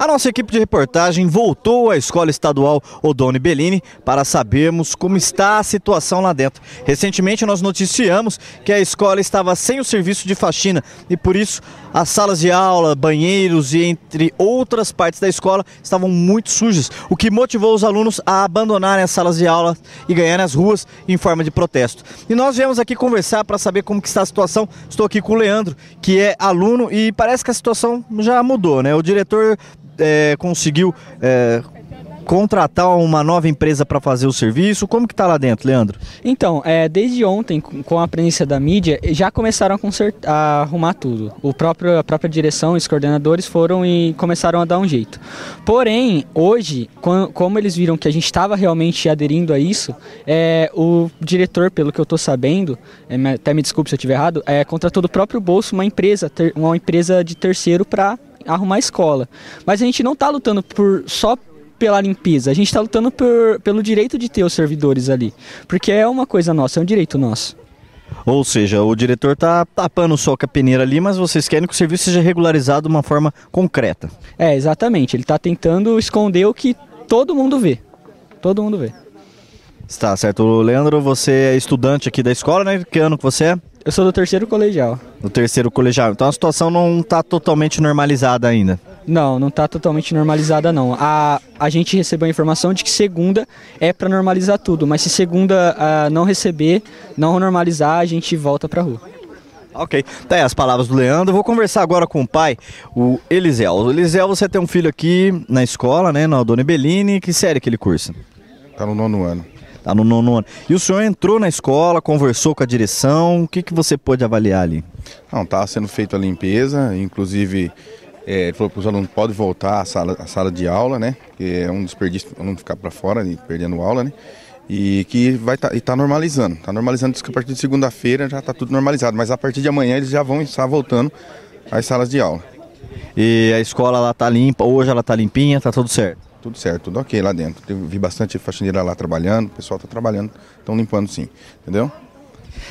A nossa equipe de reportagem voltou à Escola Estadual Odone Bellini para sabermos como está a situação lá dentro. Recentemente nós noticiamos que a escola estava sem o serviço de faxina e por isso as salas de aula, banheiros e entre outras partes da escola estavam muito sujas, o que motivou os alunos a abandonarem as salas de aula e ganharem as ruas em forma de protesto. E nós viemos aqui conversar para saber como está a situação. Estou aqui com o Leandro, que é aluno e parece que a situação já mudou, né? O diretor é, conseguiu é, contratar uma nova empresa para fazer o serviço? Como que está lá dentro, Leandro? Então, é, desde ontem, com a presença da mídia, já começaram a, consertar, a arrumar tudo. O próprio, a própria direção, os coordenadores foram e começaram a dar um jeito. Porém, hoje, com, como eles viram que a gente estava realmente aderindo a isso, é, o diretor, pelo que eu estou sabendo, é, até me desculpe se eu estiver errado, é, contratou do próprio bolso uma empresa, ter, uma empresa de terceiro para arrumar escola. Mas a gente não está lutando por só pela limpeza, a gente está lutando por, pelo direito de ter os servidores ali. Porque é uma coisa nossa, é um direito nosso. Ou seja, o diretor está tapando só com a peneira ali, mas vocês querem que o serviço seja regularizado de uma forma concreta. É, exatamente. Ele está tentando esconder o que todo mundo vê. Todo mundo vê. Está certo. Leandro, você é estudante aqui da escola, né? Que ano que você é? Eu sou do terceiro colegial no terceiro colegial. Então a situação não está totalmente normalizada ainda. Não, não está totalmente normalizada não. A, a gente recebeu a informação de que segunda é para normalizar tudo, mas se segunda uh, não receber, não normalizar, a gente volta para rua. Ok, tá aí as palavras do Leandro. Vou conversar agora com o pai, o Elisel. O Elisel, você tem um filho aqui na escola, né, na Dona Ebeline. Que série que ele cursa? Está no nono ano está no nono ano. E o senhor entrou na escola, conversou com a direção, o que, que você pôde avaliar ali? Não, estava tá sendo feita a limpeza, inclusive é, ele falou para os alunos podem voltar à sala, à sala de aula, né? Que é um desperdício não ficar para fora e perdendo aula, né? E que vai tá, e tá normalizando. Está normalizando isso que a partir de segunda-feira já está tudo normalizado. Mas a partir de amanhã eles já vão estar voltando às salas de aula. E a escola lá tá limpa, hoje ela tá limpinha, tá tudo certo? Tudo certo, tudo ok lá dentro. Vi bastante faxineira lá trabalhando, o pessoal está trabalhando, estão limpando sim, entendeu?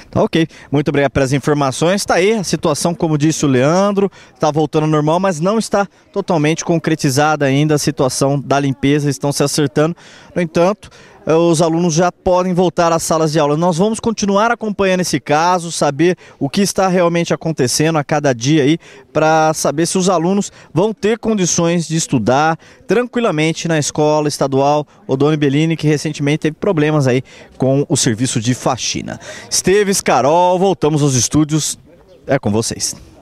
Tá ok. Muito obrigado pelas informações. Está aí a situação, como disse o Leandro, está voltando ao normal, mas não está totalmente concretizada ainda a situação da limpeza, estão se acertando. No entanto, é, os alunos já podem voltar às salas de aula. Nós vamos continuar acompanhando esse caso, saber o que está realmente acontecendo a cada dia aí, para saber se os alunos vão ter condições de estudar tranquilamente na escola estadual Odone Bellini, que recentemente teve problemas aí com o serviço de faxina. Esteves, Carol, voltamos aos estúdios. É com vocês.